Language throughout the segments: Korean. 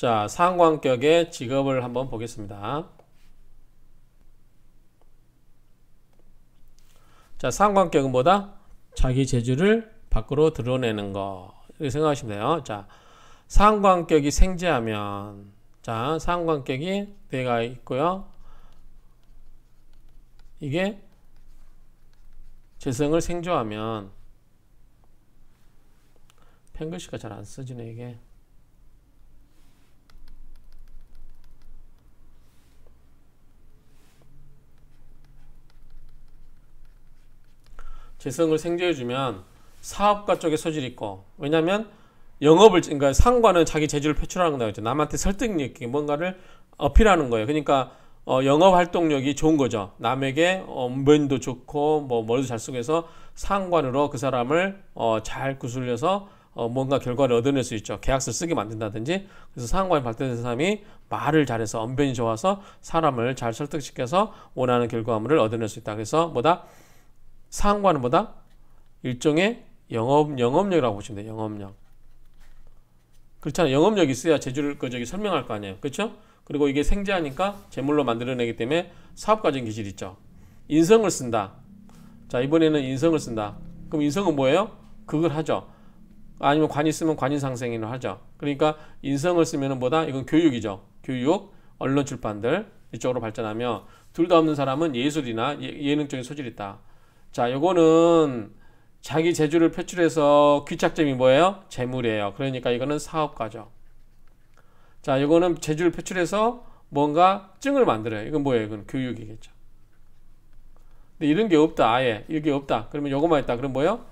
자, 상관격의 직업을 한번 보겠습니다. 자, 상관격은 뭐다? 자기 재주를 밖으로 드러내는 거. 이렇게 생각하시면 돼요. 자, 상관격이 생재하면, 자, 상관격이 내가 있고요. 이게 재성을 생조하면, 펜글씨가 잘 안 써지네, 이게. 재성을 생겨해주면 사업가 쪽에 소질이 있고 왜냐하면 영업을 그러니까 상관은 자기 재주를 표출하는 거다 그죠 남한테 설득력 이 뭔가를 어필하는 거예요 그러니까 어, 영업 활동력이 좋은 거죠 남에게 어, 면도 좋고 뭐 머리도 잘 쓰고 해서 상관으로 그 사람을 어, 잘 구슬려서 어, 뭔가 결과를 얻어낼 수 있죠 계약서 쓰게 만든다든지 그래서 상관이 발달된 사람이 말을 잘해서 언변이 좋아서 사람을 잘 설득시켜서 원하는 결과물을 얻어낼 수 있다 그래서 뭐다 상관은 뭐다? 일종의 영업 영업력이라고 보시면 돼요. 영업력. 그렇잖아요. 영업력이 있어야 제주를 그 저기 설명할 거 아니에요. 그렇죠? 그리고 이게 생제하니까 재물로 만들어내기 때문에 사업과정 기질 이 있죠. 인성을 쓴다. 자 이번에는 인성을 쓴다. 그럼 인성은 뭐예요? 그걸 하죠. 아니면 관이 쓰면 관인상생인을 하죠. 그러니까 인성을 쓰면은 뭐다? 이건 교육이죠. 교육, 언론 출판들 이쪽으로 발전하며 둘 다 없는 사람은 예술이나 예, 예능적인 소질이 있다. 자, 요거는 자기 재주를 표출해서 귀착점이 뭐예요? 재물이에요. 그러니까 이거는 사업가죠. 자, 이거는 재주를 표출해서 뭔가 증을 만들어요. 이건 뭐예요? 이건 교육이겠죠. 근데 이런 게 없다. 아예. 이게 없다. 그러면 요것만 있다. 그럼 뭐예요?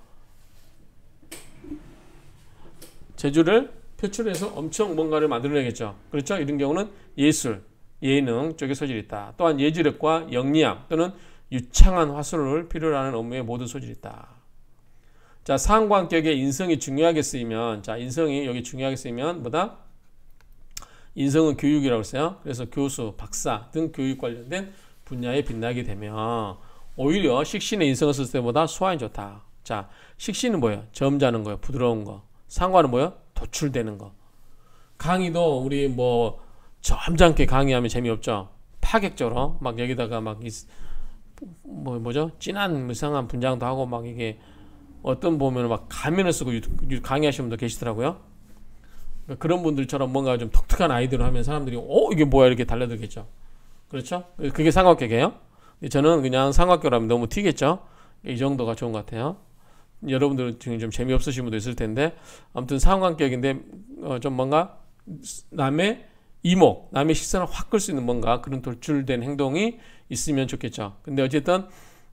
재주를 표출해서 엄청 뭔가를 만들어내겠죠. 그렇죠? 이런 경우는 예술, 예능 쪽에 소질이 있다. 또한 예지력과 영리함 또는 유창한 화술을 필요로 하는 업무에 모든 소질이 있다. 자, 상관격에 인성이 중요하게 쓰이면, 자, 인성이 여기 중요하게 쓰이면, 뭐다? 인성은 교육이라고 했어요. 그래서 교수, 박사 등 교육 관련된 분야에 빛나게 되면, 오히려 식신의 인성을 쓸 때보다 소화인 좋다. 자, 식신은 뭐예요? 점잖은 거예요. 부드러운 거. 상관은 뭐예요? 도출되는 거. 강의도 우리 뭐, 점잖게 강의하면 재미없죠? 파격적으로, 막 여기다가 막, 뭐 뭐죠? 진한 이상한 분장도 하고 막 이게 어떤 보면막 가면을 쓰고 강의하시는 분도 계시더라고요. 그러니까 그런 분들처럼 뭔가 좀 독특한 아이디어를 하면 사람들이 어 이게 뭐야 이렇게 달려들겠죠. 그렇죠? 그게 상업격이에요. 저는 그냥 상업격라면 너무 튀겠죠. 이 정도가 좋은 것 같아요. 여러분들 중에 좀 재미없으신 분도 있을 텐데 아무튼 상관격인데 어, 좀 뭔가 남의 이목, 남의 시선을 확 끌 수 있는 뭔가 그런 돌출된 행동이 있으면 좋겠죠. 근데 어쨌든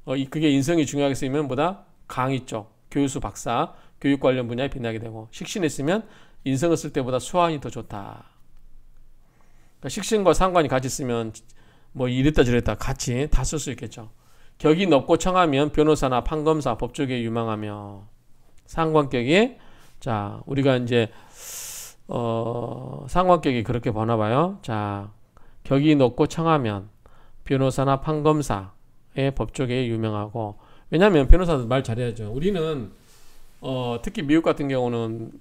어, 이, 그게 인성이 중요하게 쓰이면 보다 강의 쪽 교육수 박사 교육 관련 분야에 빛나게 되고 식신했으면 인성을 쓸 때보다 수완이 더 좋다. 그러니까 식신과 상관이 같이 쓰면 뭐 이랬다 저랬다 같이 다 쓸 수 있겠죠. 격이 높고 청하면 변호사나 판검사 법조계에 유망하며 상관격이 자 우리가 이제 어 상관격이 그렇게 보나 봐요. 자 격이 높고 청하면 변호사나 판검사의 법조계에 유명하고 왜냐하면 변호사들 말 잘해야죠. 우리는 어, 특히 미국 같은 경우는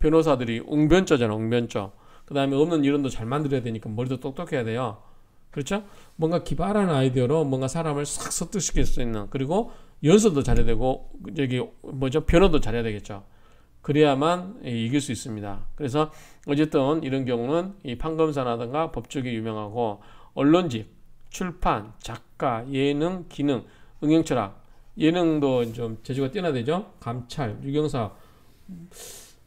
변호사들이 웅변조잖아, 웅변조. 그 다음에 없는 이론도 잘 만들어야 되니까 머리도 똑똑해야 돼요. 그렇죠? 뭔가 기발한 아이디어로 뭔가 사람을 싹 설득시킬 수 있는 그리고 연설도 잘해야 되고 여기 뭐죠 변호도 잘해야 되겠죠. 그래야만 예, 이길 수 있습니다. 그래서 어쨌든 이런 경우는 이 판검사라든가 법조계 유명하고 언론직 출판, 작가, 예능, 기능, 응용철학 예능도 좀 재주가 뛰어나되죠 감찰, 유경사 왜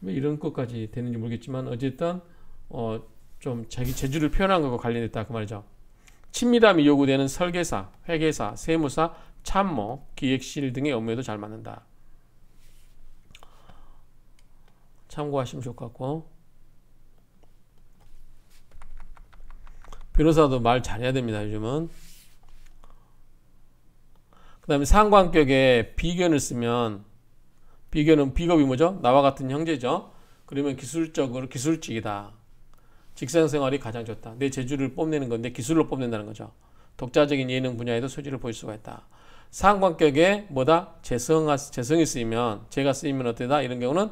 뭐 이런 것까지 되는지 모르겠지만 어쨌든 어, 좀 자기 재주를 표현한 것과 관련됐다 그 말이죠 친밀함이 요구되는 설계사, 회계사, 세무사, 참모, 기획실 등의 업무에도 잘 맞는다 참고하시면 좋을 것 같고 변호사도 말 잘해야 됩니다. 요즘은. 그 다음에 상관격에 비견을 쓰면 비견은 비겁이 뭐죠? 나와 같은 형제죠. 그러면 기술적으로 기술직이다. 직장생활이 가장 좋다. 내 재주를 뽐내는 건데 기술로 뽐낸다는 거죠. 독자적인 예능 분야에도 소질을 보일 수가 있다. 상관격에 뭐다? 재성, 재성이 쓰이면, 제가 쓰이면 어때다? 이런 경우는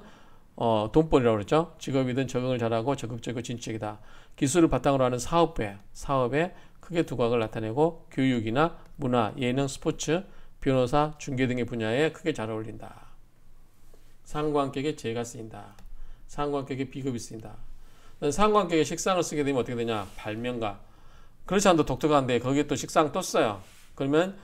어, 돈벌이라고 그랬죠. 직업이든 적응을 잘하고 적극적이고 진취적이다. 기술을 바탕으로 하는 사업에, 사업에 크게 두각을 나타내고 교육이나 문화, 예능, 스포츠, 변호사, 중개 등의 분야에 크게 잘 어울린다. 상관격에 제가 쓰인다. 상관격에 비급이 쓰인다. 상관격에 식상을 쓰게 되면 어떻게 되냐? 발명가. 그렇지 않아도 독특한데 거기에 또 식상 또 써요. 그러면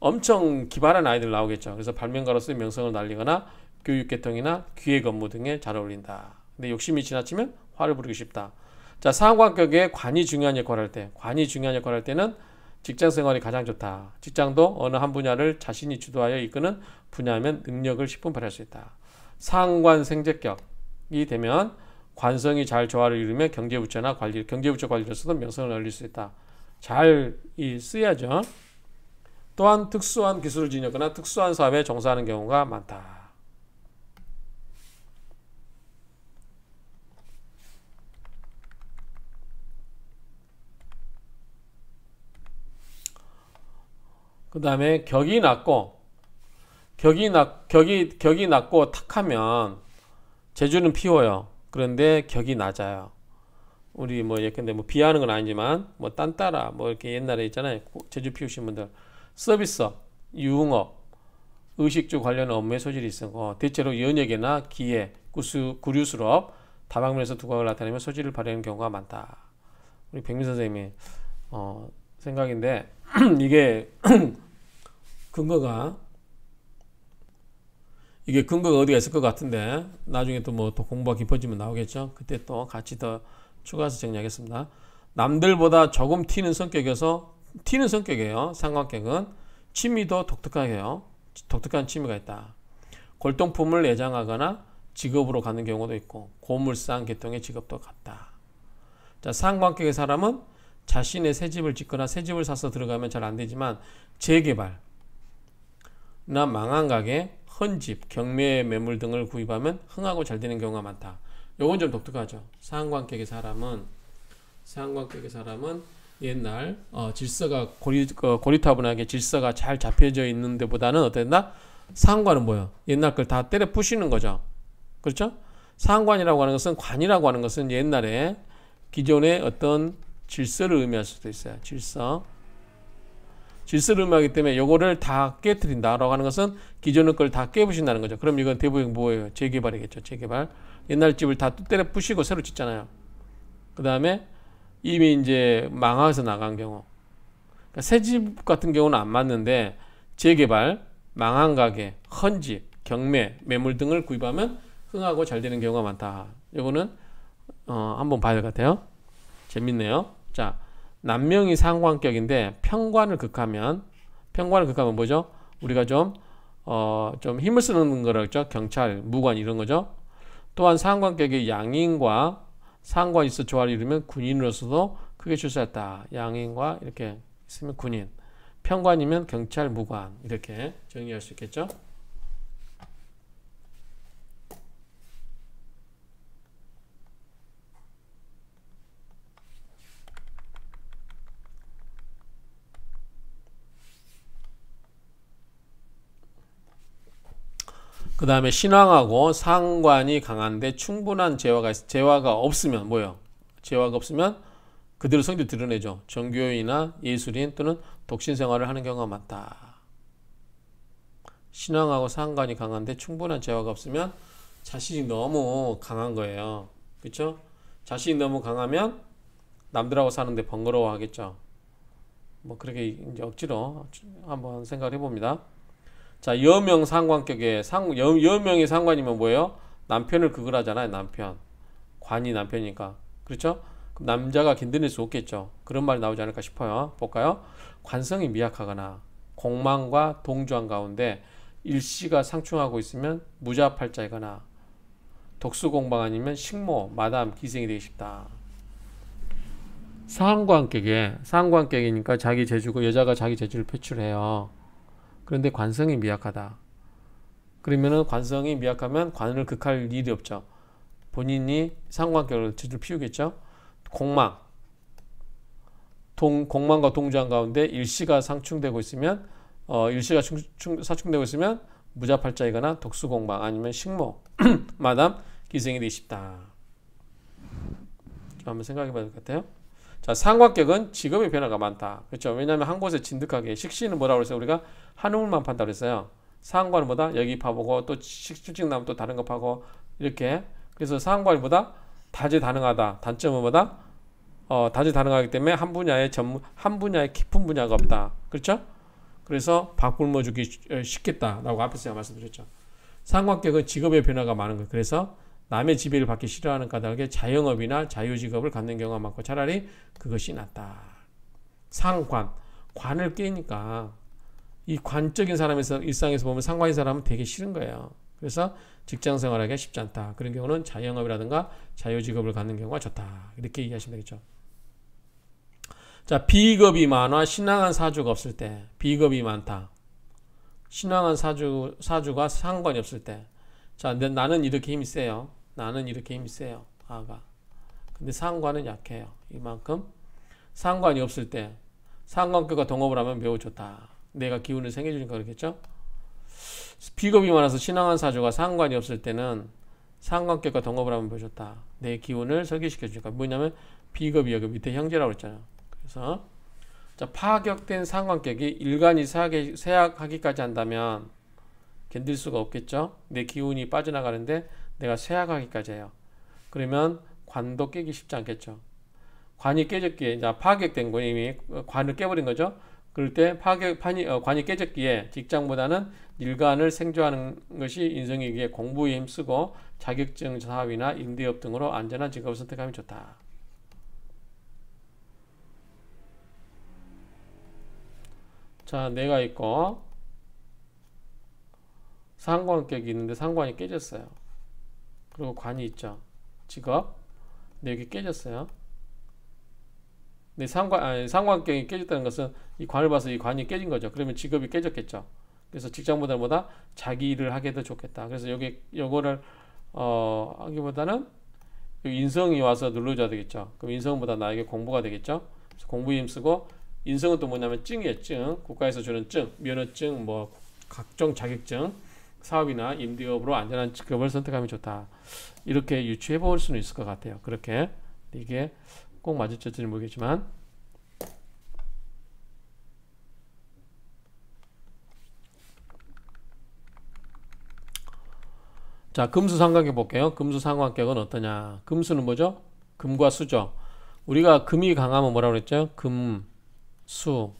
엄청 기발한 아이들 나오겠죠. 그래서 발명가로서의 명성을 날리거나 교육계통이나 기획 업무 등에 잘 어울린다. 근데 욕심이 지나치면 화를 부르기 쉽다. 자, 상관격에 황 관이 중요한 역할을 할 때, 관이 중요한 역할을 할 때는 직장 생활이 가장 좋다. 직장도 어느 한 분야를 자신이 주도하여 이끄는 분야면 능력을 십분 발휘할 수 있다. 상관생제격이 되면 관성이 잘 조화를 이루며 경제부처나 관리, 경제부처 관리로서도 명성을 늘릴수 있다. 잘 쓰여야죠. 또한 특수한 기술을 지녔거나 특수한 사업에 종사하는 경우가 많다. 그 다음에 격이 낮고 격이 낮 격이 격이 낮고 탁하면 제주는 피워요. 그런데 격이 낮아요. 우리 뭐 예컨대 뭐 비하는 건 아니지만 뭐 딴따라 뭐 이렇게 옛날에 있잖아요. 제주 피우신 분들 서비스업, 유흥업, 의식주 관련 업무에 소질이 있어 대체로 연예계나 기회 구수, 구류수업 다방면에서 두각을 나타내며 소질을 발휘하는 경우가 많다. 우리 백민 선생님이 어, 생각인데 이게 근거가 이게 근거가 어디가 있을 것 같은데 나중에 또뭐또 뭐 공부가 깊어지면 나오겠죠. 그때 또 같이 더 추가해서 정리하겠습니다. 남들보다 조금 튀는 성격이어서 튀는 성격이에요. 상관격은 취미도 독특하게요. 독특한 취미가 있다. 골동품을 예장하거나 직업으로 가는 경우도 있고 고물상 계통의 직업도 같다. 자, 상관격의 사람은 자신의 새 집을 짓거나 새 집을 사서 들어가면 잘 안 되지만 재개발, 나 망한 가게, 헌집, 경매 매물 등을 구입하면 흥하고 잘 되는 경우가 많다. 요건 좀 독특하죠. 상관객의 사람은 상관객의 사람은 옛날 어, 질서가 고리, 어, 고리타분하게 질서가 잘 잡혀져 있는 데보다는 어땠나? 상관은 뭐예요? 옛날 걸 다 때려 부시는 거죠. 그렇죠? 상관이라고 하는 것은 관이라고 하는 것은 옛날에 기존의 어떤 질서를 의미할 수도 있어요. 질서. 질서를 의미하기 때문에 요거를 다 깨뜨린다라고 하는 것은 기존의 걸 다 깨부신다는 거죠. 그럼 이건 대부분 뭐예요? 재개발이겠죠. 재개발. 옛날 집을 다 때려 부시고 새로 짓잖아요. 그 다음에 이미 이제 망하서 나간 경우. 그러니까 새집 같은 경우는 안 맞는데 재개발, 망한 가게, 헌집, 경매, 매물 등을 구입하면 흥하고 잘 되는 경우가 많다. 요거는 어, 한번 봐야 될 것 같아요. 재밌네요. 자, 남명이 상관격인데 평관을 극하면 평관을 극하면 뭐죠? 우리가 좀 어, 좀 힘을 쓰는 거라죠. 경찰, 무관 이런 거죠. 또한 상관격의 양인과 상관 있어 조화를 이루면 군인으로서도 크게 출세했다. 양인과 이렇게 있으면 군인, 평관이면 경찰, 무관 이렇게 정리할 수 있겠죠. 그 다음에 신앙하고 상관이 강한데 충분한 재화가 재화가 없으면 뭐예요? 재화가 없으면 그대로 성질 드러내죠. 종교인이나 예술인 또는 독신 생활을 하는 경우가 많다. 신앙하고 상관이 강한데 충분한 재화가 없으면 자신이 너무 강한 거예요. 그렇 자신이 너무 강하면 남들하고 사는데 번거로워하겠죠. 뭐 그렇게 이제 억지로 한번 생각을 해봅니다. 자, 여명 상관격의 상, 여, 여명이 상관이면 뭐예요? 남편을 그거라잖아요, 남편. 관이 남편이니까. 그렇죠? 그럼 남자가 견뎌수 없겠죠. 그런 말이 나오지 않을까 싶어요. 볼까요? 관성이 미약하거나 공망과 동조한 가운데 일시가 상충하고 있으면 무자팔자이거나 독수공방 아니면 식모, 마담, 기생이 되기 쉽다. 상관격에 상관격이니까 자기 재주고 여자가 자기 재주를 표출해요. 그런데 관성이 미약하다. 그러면은 관성이 미약하면 관을 극할 일이 없죠. 본인이 상관결을 제대로 피우겠죠. 공망. 동, 공망과 동주한 가운데 일시가 상충되고 있으면, 어, 일시가 충, 충, 사충되고 있으면 무자팔자이거나 독수공망 아니면 식모, 마담, 기생이 되기 다 한번 생각해 봐야 될 것 같아요. 상각격은 지금의 변화가 많다. 그렇죠? 왜냐하면 한 곳에 진득하게 식신은 뭐라고 그랬어요? 우리가 한 우물만 판다 그랬어요. 상관은 뭐다? 여기 파보고 또 식축증 나면 또 다른 거 파고 이렇게 그래서 상관이 뭐다? 다재다능하다. 단점은 뭐다? 어, 다재다능하기 때문에 한 분야에 전문 한 분야에 깊은 분야가 없다. 그렇죠? 그래서 바꿀어 주기 쉽겠다라고 앞에서 말씀드렸죠. 상관격은 직업의 변화가 많은 거예요. 그래서 남의 지배를 받기 싫어하는 까닭에 자영업이나 자유직업을 갖는 경우가 많고 차라리 그것이 낫다. 상관, 관을 깨니까이 관적인 사람에서 일상에서 보면 상관인 사람은 되게 싫은 거예요. 그래서 직장 생활하기가 쉽지 않다. 그런 경우는 자영업이라든가 자유직업을 갖는 경우가 좋다. 이렇게 이해하시면 되겠죠. 자, 비급이 많아 신앙한 사주가 없을 때, 비급이 많다. 신앙한 사주, 사주가 상관이 없을 때. 자, 근데 나는 이렇게 힘이 세요. 나는 이렇게 힘이 세요. 아가. 근데 상관은 약해요. 이만큼 상관이 없을 때상관과 동업을 하면 매우 좋다. 내가 기운을 생겨주니까 그렇겠죠? 비겁이 많아서 신앙한 사주가 상관이 없을 때는 상관격과 동업을 하면 매우 다내 기운을 설계시켜주니까 뭐냐면 비겁이 여기 밑에 형제라고 했잖아. 그래서 자, 파격된 상관격이 일간이 세약하기까지 한다면 견딜 수가 없겠죠? 내 기운이 빠져나가는데 내가 쇠약하기까지 해요. 그러면 관도 깨기 쉽지 않겠죠. 관이 깨졌기에 이제 파격된 거 이미 관을 깨버린 거죠. 그럴 때 파격 판이 어, 관이 깨졌기에 직장보다는 일간을 생존하는 것이 인성이기 공부에 힘쓰고 자격증 사업이나 임대업 등으로 안전한 직업을 선택하면 좋다. 자, 내가 있고 상관격이 있는데 상관이 깨졌어요. 그리고 관이 있죠. 직업. 근 네, 여기 깨졌어요. 근 네, 상관 아니, 상관경이 깨졌다는 것은 이 관을 봐서 이 관이 깨진 거죠. 그러면 직업이 깨졌겠죠. 그래서 직장보다 자기 일을 하게 더 좋겠다. 그래서 여기 요거를 어 하기보다는 그 인성이 와서 눌러줘야 되겠죠. 그럼 인성보다 나에게 공부가 되겠죠. 공부 힘 쓰고 인성은 또 뭐냐면 증이에요. 증 국가에서 주는 증 면허증 뭐 각종 자격증 사업이나 임대업으로 안전한 직업을 선택하면 좋다. 이렇게 유추해 볼 수는 있을 것 같아요. 그렇게 이게 꼭 맞을지는 모르겠지만 자 금수 상관계 볼게요. 금수 상관계는 어떠냐? 금수는 뭐죠? 금과 수죠. 우리가 금이 강하면 뭐라 고 그랬죠? 금, 수,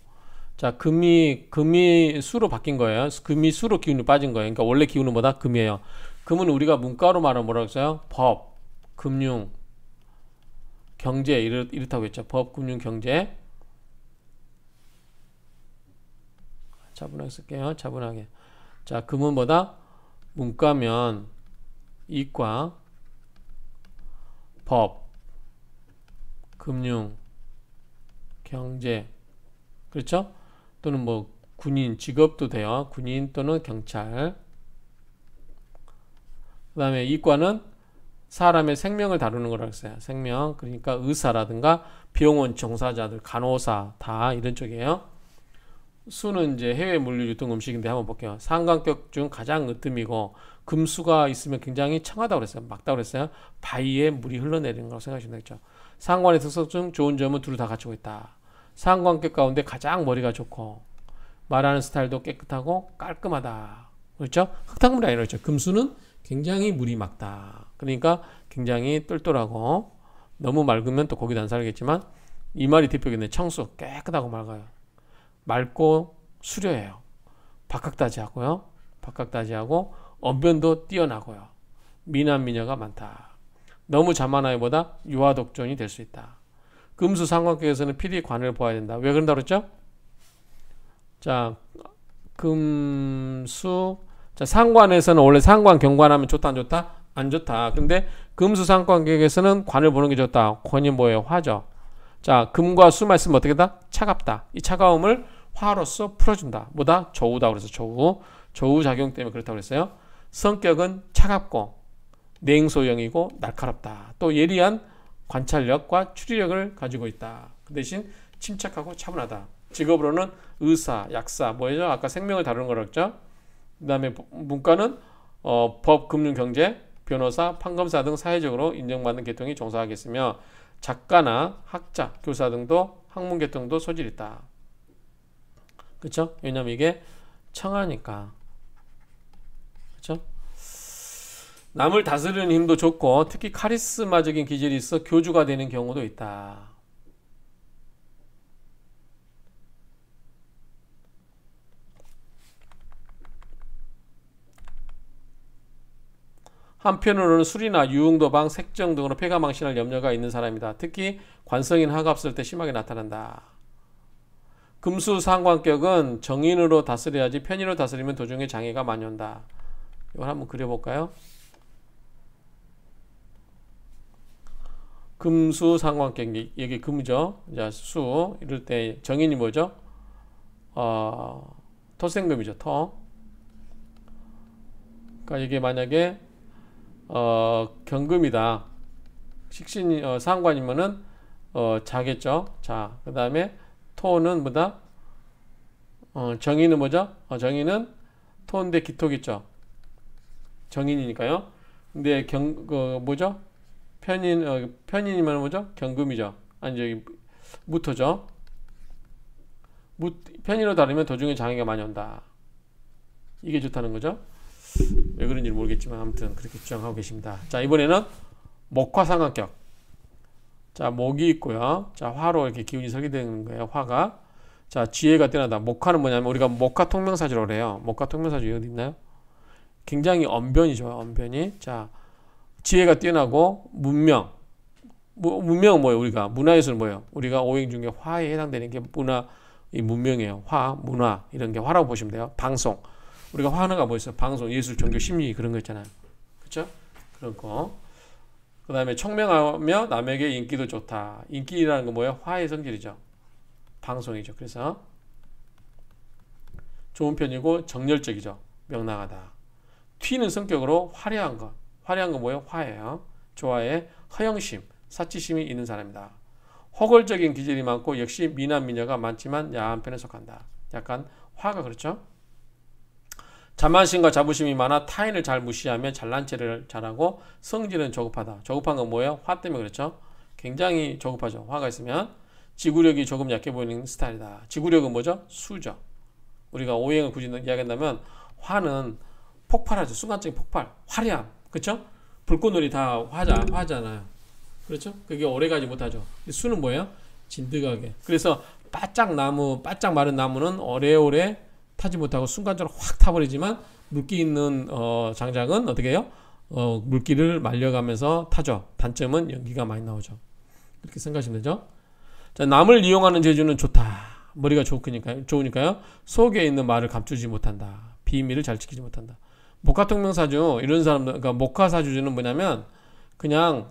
자, 금이, 금이 수로 바뀐 거예요. 금이 수로 기운이 빠진 거예요. 그러니까 원래 기운은 뭐다? 금이에요. 금은 우리가 문과로 말하면 뭐라고 했어요? 법, 금융, 경제, 이렇, 이렇다고 했죠. 법, 금융, 경제. 차분하게 쓸게요. 차분하게. 자, 금은 뭐다? 문과면 이과, 법, 금융, 경제. 그렇죠? 또는 뭐 군인 직업도 돼요. 군인 또는 경찰. 그 다음에 이과는 사람의 생명을 다루는 거라고 했어요. 생명. 그러니까 의사라든가 병원 종사자들, 간호사 다 이런 쪽이에요. 수는 이제 해외 물류 유통 음식인데 한번 볼게요. 상관격 중 가장 으뜸이고 금수가 있으면 굉장히 청하다고 그랬어요. 막다고 그랬어요. 바위에 물이 흘러내리는 거라고 생각하시면 되겠죠. 상관의 특성 중 좋은 점은 둘 다 갖추고 있다. 상관격 가운데 가장 머리가 좋고 말하는 스타일도 깨끗하고 깔끔하다. 그렇죠? 흙탕물이 아니라 그렇죠. 금수는 굉장히 물이 막다. 그러니까 굉장히 똘똘하고 너무 맑으면 또 고기도 안 살겠지만 이 말이 뒷벽인 청수 깨끗하고 맑아요. 맑고 수려해요. 박학다지하고요. 박학다지하고 언변도 뛰어나고요. 미남 미녀가 많다. 너무 자만하기보다 유아독존이 될 수 있다. 금수 상관계에서는 PD의 관을 보아야 된다. 왜 그런다 그랬죠? 자, 금수 자, 상관에서는 원래 상관 경관하면 좋다 안 좋다? 안 좋다. 근데 금수 상관격에서는 관을 보는 게 좋다. 관이 뭐예요? 화죠. 자, 금과 수만 있 어떻게 다? 차갑다. 이 차가움을 화로써 풀어준다. 뭐다? 저우다 그래서 저우. 저우 작용 때문에 그렇다고 그랬어요. 성격은 차갑고 냉소형이고 날카롭다. 또 예리한 관찰력과 추리력을 가지고 있다. 그 대신 침착하고 차분하다. 직업으로는 의사, 약사, 뭐죠? 아까 생명을 다루는 거랬죠? 그 다음에 문과는 어, 법, 금융, 경제, 변호사, 판검사 등 사회적으로 인정받는 계통이 종사하겠으며 작가나 학자, 교사 등도 학문 계통도 소질 있다. 그렇죠? 왜냐면 이게 청하니까. 그렇죠? 남을 다스리는 힘도 좋고 특히 카리스마적인 기질이 있어 교주가 되는 경우도 있다. 한편으로는 술이나 유흥도방, 색정 등으로 폐가망신할 염려가 있는 사람이다. 특히 관성인 화가 없을 때 심하게 나타난다. 금수 상관격은 정인으로 다스려야지 편의로 다스리면 도중에 장애가 많이 온다. 이걸 한번 그려볼까요? 금수 상관객 여기 금이죠. 자, 수 이럴 때 정인이 뭐죠? 어, 토생금이죠. 토. 그러니까 이게 만약에 어, 경금이다. 식신 어, 상관이면은 어, 자겠죠. 자, 그다음에 토는 뭐다? 어, 정인은 뭐죠? 어, 정인은 토인데 기토겠죠. 정인이니까요. 근데 경, 그, 뭐죠? 편인 어, 편인이면 뭐죠? 경금이죠. 아니 저기 무토죠. 무, 편인으로 다루면 도중에 장애가 많이 온다. 이게 좋다는 거죠. 왜 그런지 모르겠지만 아무튼 그렇게 주장하고 계십니다. 자 이번에는 목화 상각격. 자 목이 있고요. 자 화로 이렇게 기운이 설계되는 거예요. 화가. 자 지혜가 뛰어나다. 목화는 뭐냐면 우리가 목화 통명사주라고 그요 목화 통명사주 여기 있나요? 굉장히 언변이죠. 언변이. 자 지혜가 뛰어나고 문명 뭐, 문명은 뭐예요 우리가 문화에서는 뭐예요 우리가 오행 중에 화에 해당되는 게 문화 이 문명이에요 화 문화 이런 게 화라고 보시면 돼요 방송 우리가 화하는가 뭐 있어요 방송 예술 종교 심리 그런 거 있잖아요 그렇죠 그런 거그 다음에 청명하며 남에게 인기도 좋다 인기라는 건 뭐예요 화의 성질이죠 방송이죠 그래서 좋은 편이고 정열적이죠 명랑하다 튀는 성격으로 화려한 것 화려한 건 뭐예요? 화예요. 조화에 허영심, 사치심이 있는 사람이다. 허골적인 기질이 많고 역시 미남 미녀가 많지만 야한 편에 속한다. 약간 화가 그렇죠? 자만심과 자부심이 많아 타인을 잘 무시하며 잘난 체를 잘하고 성질은 조급하다. 조급한 건 뭐예요? 화 때문에 그렇죠? 굉장히 조급하죠. 화가 있으면 지구력이 조금 약해 보이는 스타일이다. 지구력은 뭐죠? 수죠. 우리가 오행을 굳이 이야기한다면 화는 폭발하죠. 순간적인 폭발, 화려함, 그렇죠? 불꽃놀이 다 화자 화잖아요. 그렇죠? 그게 오래가지 못하죠. 수는 뭐예요? 진득하게. 그래서 바짝 나무, 바짝 마른 나무는 오래오래 타지 못하고 순간적으로 확 타버리지만 물기 있는 어, 장작은 어떻게 해요? 어, 물기를 말려가면서 타죠. 단점은 연기가 많이 나오죠. 이렇게 생각하시면 되죠. 자, 남을 이용하는 재주는 좋다. 머리가 좋으니까요. 좋으니까요. 속에 있는 말을 감추지 못한다. 비밀을 잘 지키지 못한다. 목화통명사주 이런 사람들 그러니까 목화사주주는 뭐냐면 그냥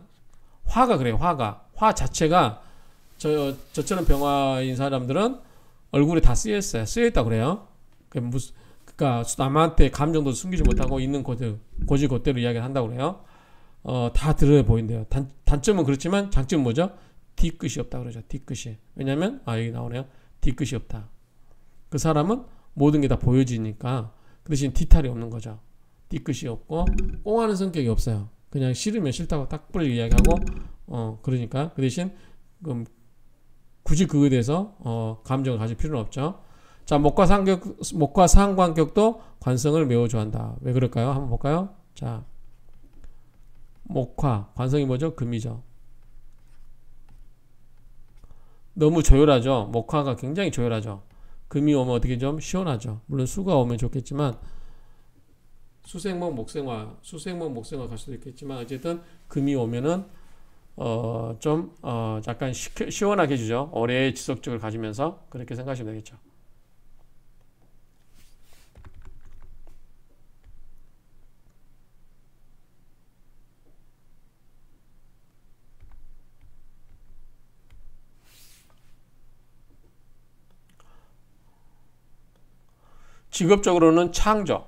화가 그래요 화가 화 자체가 저 저처럼 병화인 사람들은 얼굴에 다 쓰여있어요 쓰여있다 그래요 그 그러니까 무슨 그니까 남한테 감정도 숨기지 못하고 있는 고지 고지 그대로 이야기를 한다고 그래요 어 다 드러내 보인대요 단, 단점은 그렇지만 장점은 뭐죠 뒤끝이 없다 그러죠 뒤끝이 왜냐면 아 여기 나오네요 뒤끝이 없다 그 사람은 모든 게 다 보여지니까 그 대신 디탈이 없는 거죠 뒤끝이 없고 꽁하는 성격이 없어요. 그냥 싫으면 싫다고 딱 뿌리 이야기하고 어 그러니까 그 대신 그럼 굳이 그거에 대해서 어 감정을 가질 필요는 없죠. 자 목과 상격 목과 상관격도 관성을 매우 좋아한다. 왜 그럴까요? 한번 볼까요? 자 목화 관성이 뭐죠? 금이죠. 너무 조율하죠. 목화가 굉장히 조율하죠. 금이 오면 어떻게 좀 시원하죠. 물론 수가 오면 좋겠지만 수생목 목생화 수생목 목생화 갈 수도 있겠지만 어쨌든 금이 오면은 어 좀어 어, 약간 시, 원하게 해주죠 오래 지속적을 가지면서 그렇게 생각하시면 되겠죠 직업적으로는 창조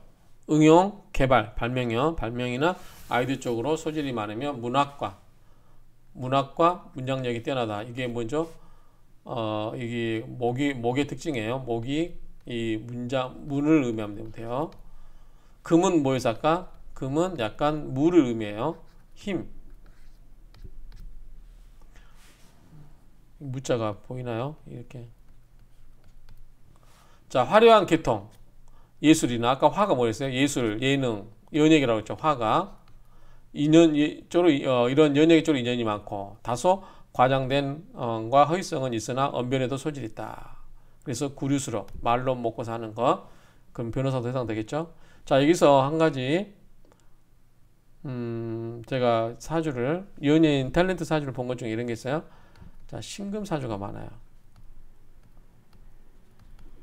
응용, 개발, 발명형 발명이나 아이디 쪽으로 소질이 많으며 문학과 문학과 문장력이 뛰어나다. 이게 먼저 어, 이게 목이 목의 특징이에요. 목이 이 문장 문을 의미하면 돼요. 금은 뭐에서 할까? 금은 약간 물을 의미해요. 힘. 문자가 보이나요? 이렇게. 자, 화려한 계통. 예술이나 아까 화가 뭐였어요? 예술, 예능, 연예계라고 했죠. 화가 인연 쪽으로 예, 어, 이런 연예계 쪽으로 인연이 많고 다소 과장된과 어, 허위성은 있으나 언변에도 소질이 있다. 그래서 구류스럽 말로 먹고 사는 거 그럼 변호사도 해당되겠죠. 자 여기서 한 가지 음 제가 사주를 연예인 탤런트 사주를 본 것 중에 이런 게 있어요. 자 신금 사주가 많아요.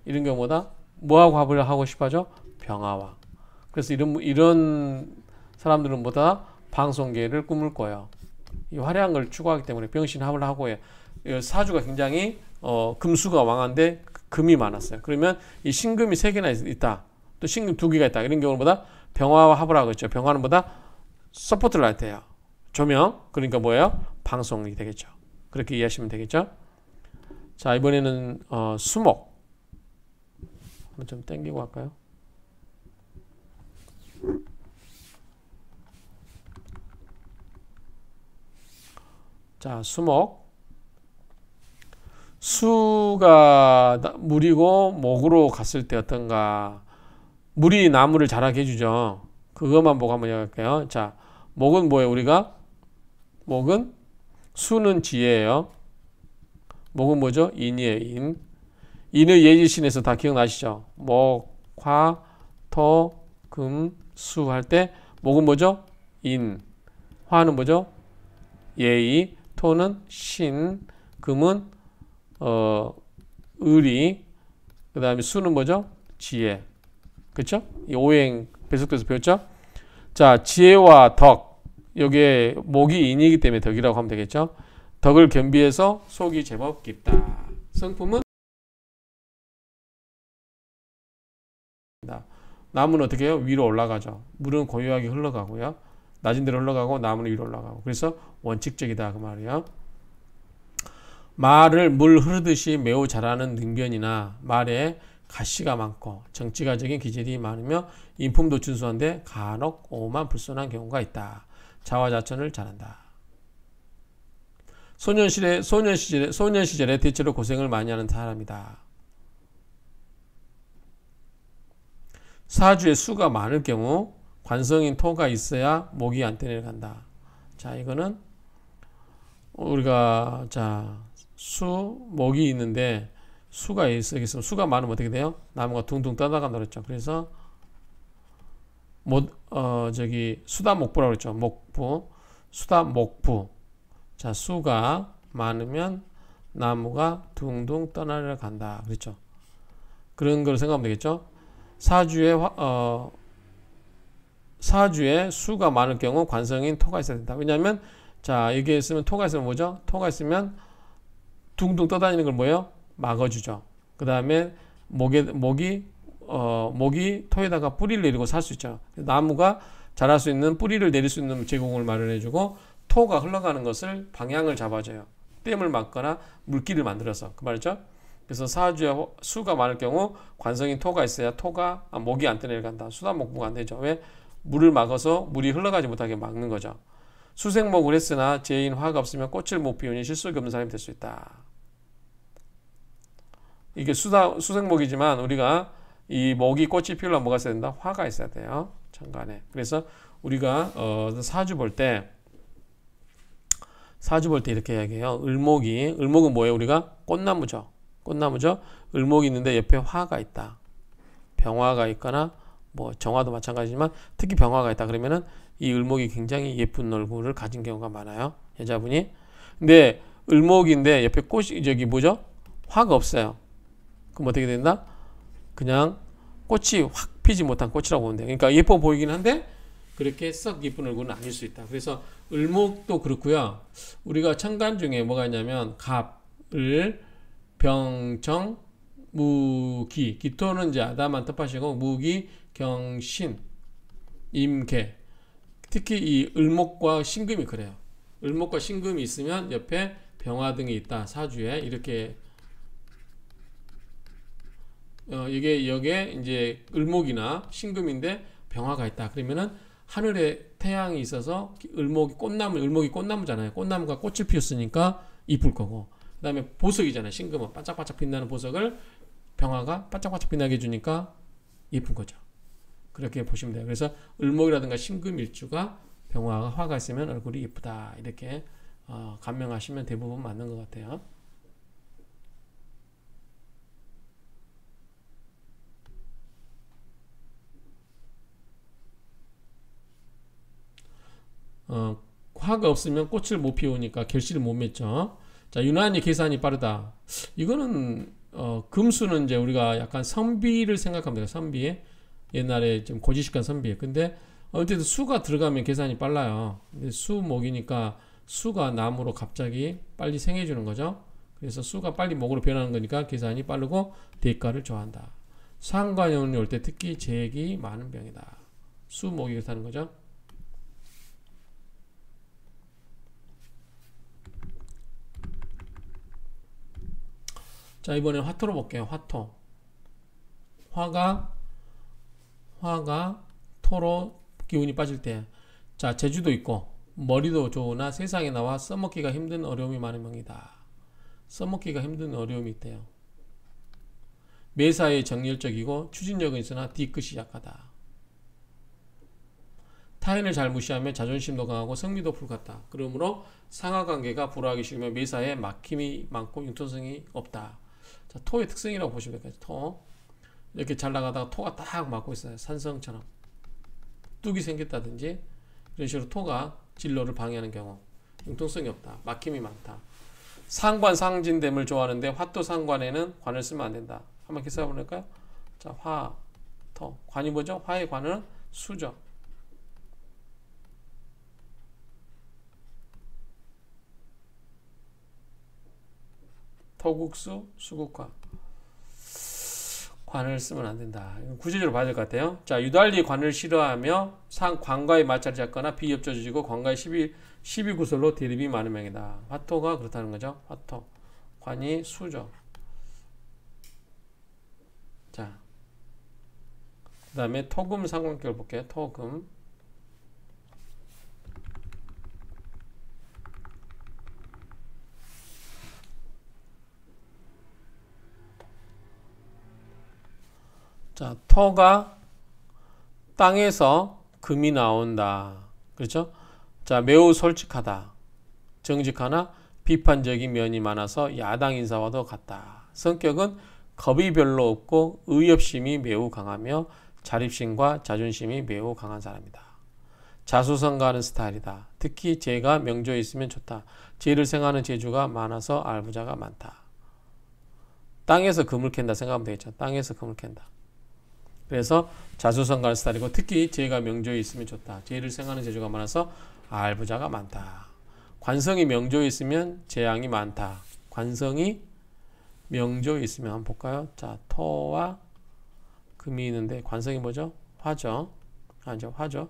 이런 경우보다 뭐하고 합을 하고 싶어하죠? 병화와. 그래서 이런 이런 사람들은 뭐다 방송계를 꿈을 꿔요. 이 화려한 걸 추구하기 때문에 병신합을 하고 해. 사주가 굉장히 어, 금수가 왕한데 금이 많았어요. 그러면 이 신금이 세 개나 있다. 또 신금 두 개가 있다. 이런 경우 보다 병화와 합을 하고 있죠. 병화는 보다 서포트를 할 때예요. 조명. 그러니까 뭐예요? 방송이 되겠죠. 그렇게 이해하시면 되겠죠. 자, 이번에는 어, 수목. 그럼 좀 땡기고 할까요? 자, 수목. 수가 물이고 목으로 갔을 때 어떤가? 물이 나무를 자라게 해주죠. 그것만 보고 한번 해볼게요. 자, 목은 뭐예요, 우리가? 목은 수는 지혜예요. 목은 뭐죠? 인이에요, 인. 인의 예지신에서 다 기억나시죠? 목, 화, 토, 금, 수 할 때 목은 뭐죠? 인, 화는 뭐죠? 예의, 토는 신, 금은 어, 의리, 그 다음에 수는 뭐죠? 지혜. 그쵸? 이 오행 배속돼서 배웠죠? 자, 지혜와 덕. 여기에 목이 인이기 때문에 덕이라고 하면 되겠죠? 덕을 겸비해서 속이 제법 깊다. 성품은 나무는 어떻게 해요? 위로 올라가죠. 물은 고요하게 흘러가고요. 낮은 데로 흘러가고 나무는 위로 올라가고. 그래서 원칙적이다 그 말이에요. 말을 물 흐르듯이 매우 잘하는 능견이나 말에 가시가 많고 정치가적인 기질이 많으며 인품도 준수한데 간혹 오만 불손한 경우가 있다. 자화자찬을 잘한다. 소년 시절에 소년 시절에 소년 시절에 대체로 고생을 많이 하는 사람이다. 사주에 수가 많을 경우 관성인 토가 있어야 목이 안테네를 간다. 자, 이거는 우리가 자, 수, 목이 있는데 수가 있으면 수가 많으면 어떻게 돼요? 나무가 둥둥 떠나간다 그랬죠. 그래서 못, 어, 저기 수다목부라고 그랬죠. 목부. 수다목부. 자, 수가 많으면 나무가 둥둥 떠나려 간다. 그렇죠. 그런 걸 생각하면 되겠죠. 사주의 어, 사주에 수가 많을 경우 관성인 토가 있어야 된다. 왜냐하면 자여기 있으면 토가 있으면 뭐죠? 토가 있으면 둥둥 떠다니는 걸뭐요 막아주죠. 그 다음에 목에 목이 어, 목이 토에다가 뿌리를 내리고 살 수 있죠. 나무가 자랄 수 있는 뿌리를 내릴 수 있는 제공을 마련해주고 토가 흘러가는 것을 방향을 잡아줘요. 댐을 막거나 물길을 만들어서 그 말이죠. 그래서 사주에 수가 많을 경우 관성인 토가 있어야 토가 아, 목이 안 떠내려 간다. 수단목부가 안 되죠. 왜? 물을 막아서 물이 흘러가지 못하게 막는 거죠. 수생목을 했으나 제인 화가 없으면 꽃을 못 피우니 실속 없는 사람이 될 수 있다. 이게 수다, 수생목이지만 우리가 이 목이 꽃이 피우려면 뭐가 있어야 된다? 화가 있어야 돼요. 장관에. 그래서 우리가 어, 사주 볼 때, 사주 볼 때 이렇게 이야기해요. 을목이, 을목은 뭐예요? 우리가 꽃나무죠. 꽃나무죠. 을목이 있는데 옆에 화가 있다. 병화가 있거나 뭐 정화도 마찬가지지만 특히 병화가 있다 그러면은 이 을목이 굉장히 예쁜 얼굴을 가진 경우가 많아요. 여자분이. 근데 을목인데 옆에 꽃이 저기 뭐죠? 화가 없어요. 그럼 어떻게 된다? 그냥 꽃이 확 피지 못한 꽃이라고 보는데 그러니까 예뻐 보이긴 한데 그렇게 썩 예쁜 얼굴은 아닐 수 있다. 그래서 을목도 그렇고요. 우리가 천간 중에 뭐가 있냐면 갑을 병청 무기 기토는 이제 아담한 뜻하시고 무기 경신 임계 특히 이 을목과 신금이 그래요 을목과 신금이 있으면 옆에 병화 등이 있다 사주에 이렇게 어, 이게 여기에 이제 을목이나 신금인데 병화가 있다 그러면은 하늘에 태양이 있어서 을목이 꽃나무 을목이 꽃나무잖아요 꽃나무가 꽃을 피웠으니까 이쁠 거고 그 다음에 보석이잖아요. 싱금은 반짝반짝 빛나는 보석을 병화가 반짝반짝 빛나게 해주니까 예쁜 거죠. 그렇게 보시면 돼요. 그래서 을목이라든가 신금일주가 병화가 화가 있으면 얼굴이 예쁘다. 이렇게 어, 감명하시면 대부분 맞는 것 같아요. 어, 화가 없으면 꽃을 못 피우니까 결실을 못 맺죠. 자, 유난히 계산이 빠르다. 이거는, 어, 금수는 이제 우리가 약간 선비를 생각합니다. 선비에. 옛날에 좀 고지식한 선비에. 근데, 어쨌든 수가 들어가면 계산이 빨라요. 수, 목이니까 수가 나무로 갑자기 빨리 생해주는 거죠. 그래서 수가 빨리 목으로 변하는 거니까 계산이 빠르고 대가를 좋아한다. 상관이 오는 올때 특히 재액이 많은 병이다. 수목이 그렇다는 거죠. 자이번엔 화토로 볼게요. 화토. 화가 화가 토로 기운이 빠질 때. 자 재주도 있고 머리도 좋으나 세상에 나와 써먹기가 힘든 어려움이 많은 명이다. 써먹기가 힘든 어려움이 있대요. 매사에 정열적이고 추진력은 있으나 뒤끝이 약하다. 타인을 잘 무시하며 자존심도 강하고 성미도 불같다. 그러므로 상하관계가 불화하기 쉬우며 매사에 막힘이 많고 융통성이 없다. 자, 토의 특성이라고 보시면 되겠죠. 토. 이렇게 잘 나가다가 토가 딱 막고 있어요. 산성처럼. 뚝이 생겼다든지 이런 식으로 토가 진로를 방해하는 경우. 융통성이 없다. 막힘이 많다. 상관 상진됨을 좋아하는데 화토 상관에는 관을 쓰면 안 된다. 한번 이렇게 볼까요 자, 화, 토. 관이 뭐죠? 화의 관은 수죠. 터국수 수국과 관을 쓰면 안 된다. 구체적으로 봐야 될 것 같아요. 자, 유달리 관을 싫어하며 상 관과의 마찰을 잡거나 비협조지고 관과의 시비 시비 구설로 대립이 많은 명이다. 화토가 그렇다는 거죠. 화토 관이 수죠. 자, 그다음에 토금 상관격을 볼게요. 토금 터가 땅에서 금이 나온다. 그렇죠? 자, 매우 솔직하다. 정직하나 비판적인 면이 많아서 야당 인사와도 같다. 성격은 겁이 별로 없고 의협심이 매우 강하며 자립심과 자존심이 매우 강한 사람이다. 자수성가하는 스타일이다. 특히 제가 명조에 있으면 좋다. 죄를 생하는 재주가 많아서 알부자가 많다. 땅에서 금을 캔다 생각하면 되겠죠. 땅에서 금을 캔다. 그래서 자수성가를 쓰다리고 특히 재가 명조에 있으면 좋다. 재를 생하는 재주가 많아서 알부자가 많다. 관성이 명조에 있으면 재앙이 많다. 관성이 명조에 있으면 한번 볼까요? 자, 토와 금이 있는데 관성이 뭐죠? 화죠. 아, 이제 화죠.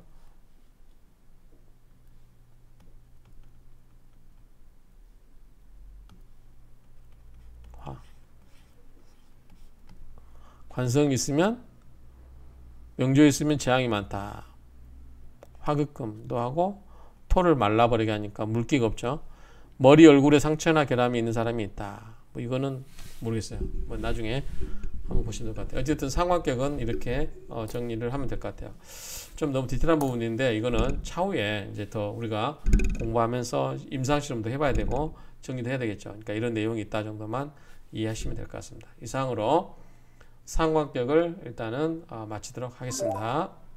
관성이 있으면 명조에 있으면 재앙이 많다. 화극금도 하고 토를 말라버리게 하니까 물기가 없죠. 머리 얼굴에 상처나 결함이 있는 사람이 있다. 뭐 이거는 모르겠어요. 뭐 나중에 한번 보시면 될 것 같아요. 어쨌든 상관격은 이렇게 어 정리를 하면 될 것 같아요. 좀 너무 디테일한 부분인데 이거는 차후에 이제 더 우리가 공부하면서 임상실험도 해봐야 되고 정리도 해야 되겠죠. 그러니까 이런 내용이 있다 정도만 이해하시면 될 것 같습니다. 이상으로 상관격을 일단은 어, 마치도록 하겠습니다.